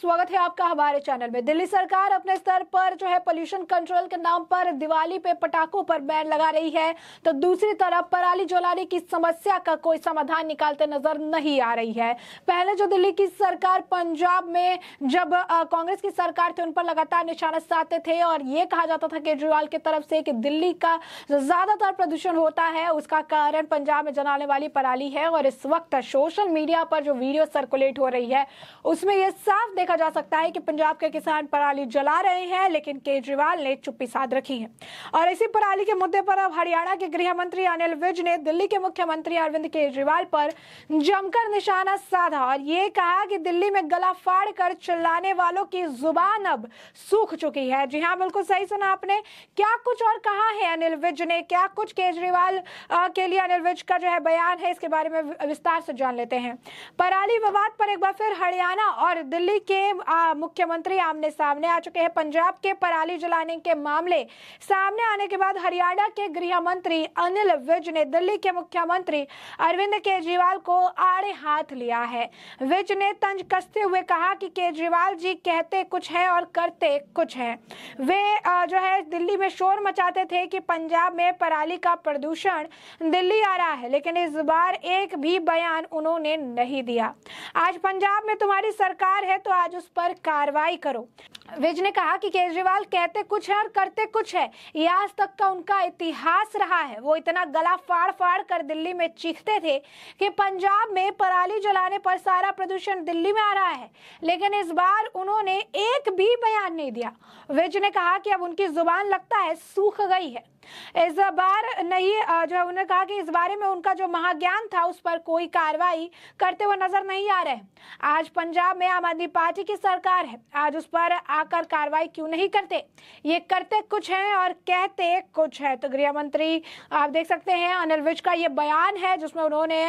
स्वागत है आपका हमारे चैनल में दिल्ली सरकार अपने स्तर पर जो है पोल्यूशन कंट्रोल के नाम पर दिवाली पे पटाखों पर बैन लगा रही है तो दूसरी तरफ पराली जलाने की समस्या का कोई समाधान निकालते नजर नहीं आ रही है पहले जो दिल्ली की सरकार पंजाब में जब कांग्रेस की सरकार थी उन पर लगातार निशाना साधते थे और ये कहा जाता था केजरीवाल की के तरफ से कि दिल्ली का ज्यादातर प्रदूषण होता है उसका कारण पंजाब में जलाने वाली पराली है और इस वक्त सोशल मीडिया पर जो वीडियो सर्कुलेट हो रही है उसमें यह साफ देखा जा सकता है कि पंजाब के किसान पराली जला रहे हैं लेकिन केजरीवाल ने चुप्पी साध रखी है और इसी पराली के मुद्दे पर अब हरियाणा के गृह मंत्री अनिल विज ने दिल्ली के मुख्यमंत्री अरविंद केजरीवाल पर जमकर निशाना साधा और ये कहा कि दिल्ली में गला फाड़ कर चिल्लाने वालों की जुबान अब सूख चुकी है जी हाँ बिल्कुल सही सुना आपने क्या कुछ और कहा है अनिल विज ने क्या कुछ केजरीवाल के लिए अनिल विज का जो है बयान है इसके बारे में विस्तार से जान लेते हैं पराली विवाद पर एक बार फिर हरियाणा और दिल्ली के के मुख्यमंत्री आमने सामने आ चुके हैं पंजाब के पराली जलाने के मामले सामने आने के बाद हरियाणा के गृह मंत्री अनिल विज ने दिल्ली के मुख्यमंत्री अरविंद केजरीवाल को आड़े हाथ लिया है विज ने तंज कसते हुए कहा कि केजरीवाल जी कहते कुछ है और करते कुछ है वे जो है दिल्ली में शोर मचाते थे कि पंजाब में पराली का प्रदूषण दिल्ली आ रहा है लेकिन इस बार एक भी बयान उन्होंने नहीं दिया आज पंजाब में तुम्हारी सरकार है तो आज उस पर कार्रवाई करो विज ने कहा कि केजरीवाल कहते कुछ है और करते कुछ है ये आज तक का उनका इतिहास रहा है वो इतना गला फाड़ फाड़ कर दिल्ली में चीखते थे कि पंजाब में पराली जलाने पर सारा प्रदूषण दिल्ली में आ रहा है लेकिन इस बार उन्होंने एक भी बयान नहीं दिया विज ने कहा कि अब उनकी जुबान लगता है सूख गई है इस बार नहीं जो है उन्होंने कहा कि इस बारे में उनका जो महाज्ञान था उस पर कोई कार्रवाई करते हुए नजर नहीं आ रहे आज पंजाब में आम आदमी पार्टी की सरकार है आज उस पर आकर कार्रवाई क्यों नहीं करते ये करते कुछ है और कहते कुछ है तो गृह मंत्री आप देख सकते हैं अनिल विज का ये बयान है जिसमें उन्होंने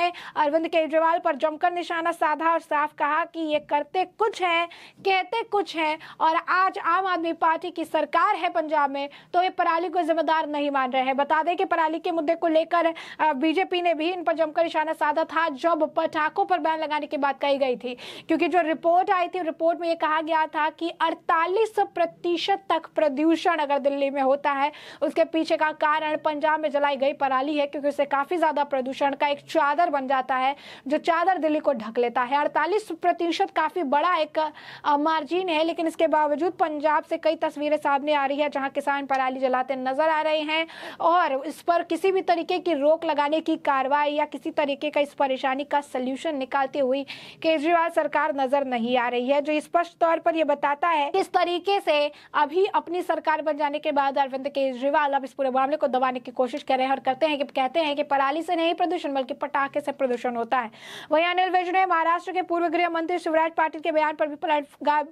अरविंद केजरीवाल पर जमकर निशाना साधा और साफ कहा कि ये करते कुछ है कहते कुछ है और आज आम आदमी पार्टी की सरकार है पंजाब में तो ये पराली को जिम्मेदार नहीं नहीं मान रहे हैं बता दें कि पराली के मुद्दे को लेकर बीजेपी ने भी इन पर जमकर निशाना साधा था जब पटाखों पर बैन लगाने की बात कही गई थी क्योंकि जो रिपोर्ट आई थी रिपोर्ट में ये कहा गया था कि अड़तालीस प्रतिशत तक प्रदूषण अगर दिल्ली में होता है उसके पीछे का कारण पंजाब में जलाई गई पराली है क्योंकि उससे काफी ज्यादा प्रदूषण का एक चादर बन जाता है जो चादर दिल्ली को ढक लेता है अड़तालीस प्रतिशत काफी बड़ा एक मार्जिन है लेकिन इसके बावजूद पंजाब से कई तस्वीरें सामने आ रही है जहां किसान पराली जलाते नजर आ रहे हैं हैं और इस पर किसी भी तरीके की रोक लगाने की कार्रवाई या किसी तरीके का इस परेशानी का सल्यूशन निकालते हुए केजरीवाल सरकार नजर नहीं आ रही है जो स्पष्ट तौर पर यह बताता है किस तरीके से अभी अपनी सरकार बन जाने के बाद अरविंद केजरीवाल अब इस पूरे मामले को दबाने की कोशिश कर रहे हैं और करते हैं कि कहते हैं कि पराली से नहीं प्रदूषण बल्कि पटाखे से प्रदूषण होता है वही अनिल विज ने महाराष्ट्र के पूर्व गृह मंत्री शिवराज पाटिल के बयान पर भी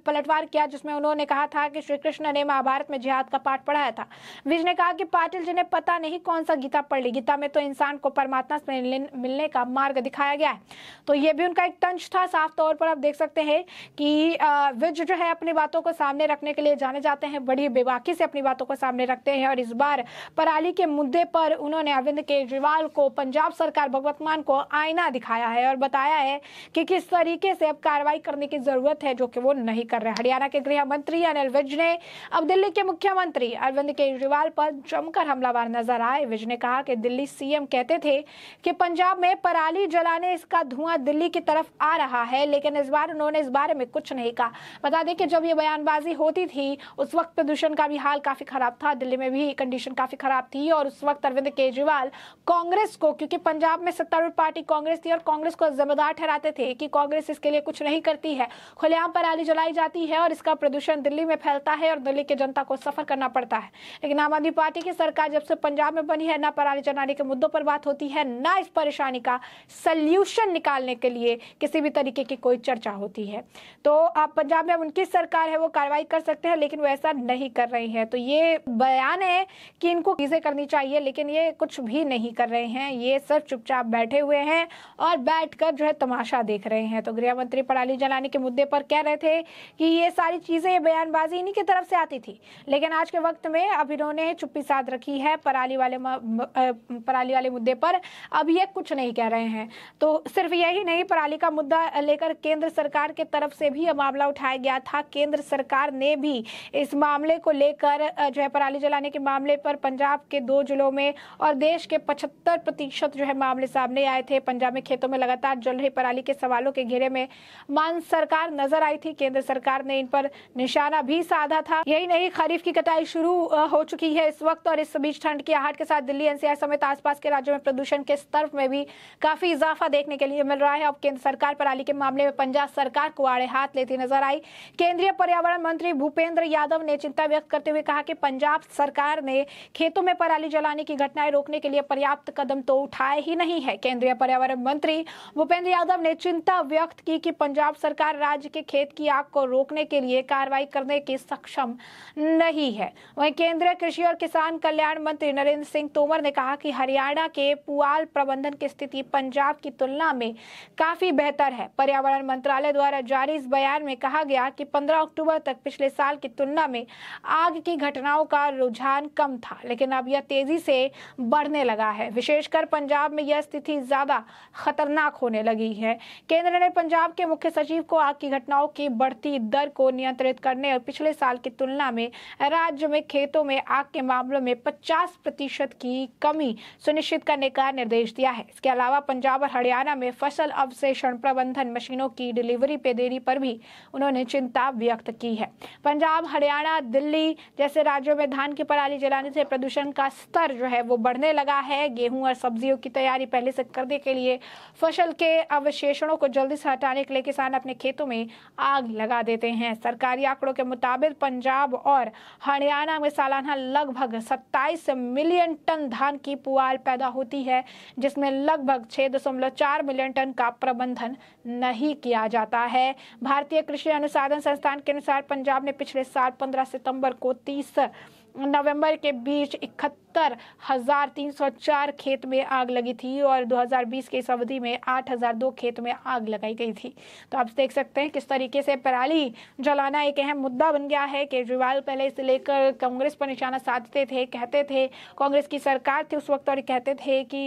पलटवार किया जिसमें उन्होंने कहा था कि श्री कृष्ण ने महाभारत में जिहाद का पाठ पढ़ाया था विज ने कहा कि पाटिल पाटिल जी ने पता नहीं कौन सा गीता पढ़ ली गीता में तो इंसान को परमात्मा से मिलने का मार्ग दिखाया गया है तो ये भी उनका एक तंज था साफ तौर पर आप देख सकते हैं कि विज जो है अपनी बातों को सामने रखने के लिए जाने जाते हैं बड़ी बेबाकी से अपनी बातों को सामने रखते हैं और इस बार पराली के मुद्दे पर उन्होंने अरविंद केजरीवाल को पंजाब सरकार भगवत मान को आईना दिखाया है और बताया है कि किस तरीके से अब कार्रवाई करने की जरूरत है जो कि वो नहीं कर रहे हरियाणा के गृह मंत्री अनिल विज ने अब दिल्ली के मुख्यमंत्री अरविंद केजरीवाल पर जमकर पर हमलावर नजर आए विज ने कहा कि दिल्ली सीएम कहते थे कि पंजाब में पराली जलाने इसका धुआं दिल्ली की तरफ आ रहा है लेकिन इस बार उन्होंने इस बारे में कुछ नहीं कहा बता दें कि जब ये बयानबाजी होती थी उस वक्त प्रदूषण का भी हाल काफी खराब था दिल्ली में भी कंडीशन काफी खराब थी और उस वक्त अरविंद केजरीवाल कांग्रेस को क्योंकि पंजाब में सत्तारूढ़ पार्टी कांग्रेस थी और कांग्रेस को जिम्मेदार ठहराते थे कि कांग्रेस इसके लिए कुछ नहीं करती है खुलेआम पराली जलाई जाती है और इसका प्रदूषण दिल्ली में फैलता है और दिल्ली की जनता को सफर करना पड़ता है लेकिन आम आदमी पार्टी की सरकार सरकार जब से पंजाब में बनी है ना पराली चढ़ाने के मुद्दों पर बात होती है ना इस परेशानी का सल्यूशन निकालने के लिए किसी भी तरीके की कोई चर्चा होती है तो आप पंजाब में उनकी सरकार है वो कार्रवाई कर सकते हैं लेकिन वो ऐसा नहीं कर रही है तो ये बयान है कि इनको चीज़ें करनी चाहिए लेकिन ये कुछ भी नहीं कर रहे हैं ये सब चुपचाप बैठे हुए हैं और बैठ जो है तमाशा देख रहे हैं तो गृह मंत्री पराली जलाने के मुद्दे पर कह रहे थे कि ये सारी चीज़ें बयानबाजी इन्हीं की तरफ से आती थी लेकिन आज के वक्त में अब इन्होंने चुप्पी साध रखी है पराली वाले पराली वाले मुद्दे पर अब ये कुछ नहीं कह रहे हैं तो सिर्फ यही नहीं पराली का मुद्दा लेकर केंद्र सरकार के तरफ से भी मामला उठाया गया था केंद्र सरकार ने भी इस मामले को लेकर जो है पराली जलाने के मामले पर पंजाब के दो जिलों में और देश के पचहत्तर प्रतिशत जो है मामले सामने आए थे पंजाब में खेतों में लगातार जल रही पराली के सवालों के घेरे में मान सरकार नजर आई थी केंद्र सरकार ने इन पर निशाना भी साधा था यही नहीं खरीफ की कटाई शुरू हो चुकी है इस वक्त और इस बीच ठंड की आहट के साथ दिल्ली एनसीआर समेत आसपास के राज्यों में प्रदूषण के स्तर में भी काफी इजाफा देखने के लिए मिल रहा है अब केंद्र सरकार पराली के मामले में पंजाब सरकार को आड़े हाथ लेती नजर आई केंद्रीय पर्यावरण मंत्री भूपेंद्र यादव ने चिंता व्यक्त करते हुए कहा कि पंजाब सरकार ने खेतों में पराली जलाने की घटनाएं रोकने के लिए पर्याप्त कदम तो उठाए ही नहीं है केंद्रीय पर्यावरण मंत्री भूपेंद्र यादव ने चिंता व्यक्त की कि पंजाब सरकार राज्य के खेत की आग को रोकने के लिए कार्रवाई करने की सक्षम नहीं है वहीं केंद्रीय कृषि और किसान कल्याण कल्याण मंत्री नरेंद्र सिंह तोमर ने कहा कि हरियाणा के पुआल प्रबंधन की स्थिति पंजाब की तुलना में काफी बेहतर है पर्यावरण मंत्रालय द्वारा जारी इस बयान में कहा गया कि 15 अक्टूबर तक पिछले साल की तुलना में आग की घटनाओं का रुझान कम था लेकिन अब यह तेजी से बढ़ने लगा है विशेषकर पंजाब में यह स्थिति ज्यादा खतरनाक होने लगी है केंद्र ने पंजाब के मुख्य सचिव को आग की घटनाओं की बढ़ती दर को नियंत्रित करने और पिछले साल की तुलना में राज्य में खेतों में आग के मामलों में 50 प्रतिशत की कमी सुनिश्चित करने का निर्देश दिया है इसके अलावा पंजाब और हरियाणा में फसल अवशेषण प्रबंधन मशीनों की डिलीवरी पे देरी पर भी उन्होंने चिंता व्यक्त की है पंजाब हरियाणा दिल्ली जैसे राज्यों में धान की पराली जलाने से प्रदूषण का स्तर जो है वो बढ़ने लगा है गेहूं और सब्जियों की तैयारी पहले से करने के लिए फसल के अवशेषणों को जल्दी से हटाने के लिए किसान अपने खेतों में आग लगा देते हैं सरकारी आंकड़ों के मुताबिक पंजाब और हरियाणा में सालाना लगभग सत्तर सत्ताईस मिलियन टन धान की पुआल पैदा होती है जिसमें लगभग छह दशमलव चार मिलियन टन का प्रबंधन नहीं किया जाता है भारतीय कृषि अनुसंधान संस्थान के अनुसार पंजाब ने पिछले साल पंद्रह सितंबर को तीस नवंबर के बीच इकहत्तर सत्तर हजार तीन सौ चार खेत में आग लगी थी और 2020 के इस अवधि में आठ हजार दो खेत में आग लगाई गई थी तो आप देख सकते हैं किस तरीके से पराली जलाना एक अहम मुद्दा बन गया है केजरीवाल पहले इसे लेकर कांग्रेस पर निशाना साधते थे कहते थे कांग्रेस की सरकार थी उस वक्त और कहते थे कि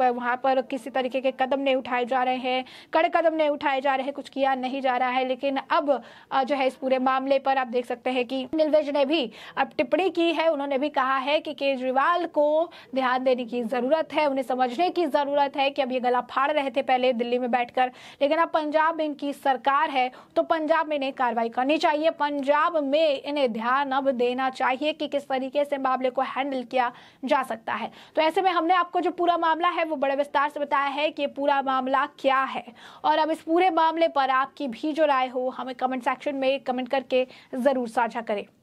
वहां पर किसी तरीके के कदम नहीं उठाए जा रहे हैं कड़े कदम नहीं उठाए जा रहे हैं कुछ किया नहीं जा रहा है लेकिन अब जो है इस पूरे मामले पर आप देख सकते हैं कि नीलवेज ने भी अब टिप्पणी की है उन्होंने भी कहा है कि केजरीवाल सवाल को ध्यान देने की ज़रूरत है उन्हें समझने की ज़रूरत है कि अब ये गला फाड़ रहे थे पहले दिल्ली में बैठकर लेकिन अब पंजाब में इनकी सरकार है तो पंजाब में इन्हें कार्रवाई करनी चाहिए पंजाब में इन्हें ध्यान अब देना चाहिए कि किस तरीके से मामले को हैंडल किया जा सकता है तो ऐसे में हमने आपको जो पूरा मामला है वो बड़े विस्तार से बताया है कि पूरा मामला क्या है और अब इस पूरे मामले पर आपकी भी जो राय हो हमें कमेंट सेक्शन में कमेंट करके ज़रूर साझा करें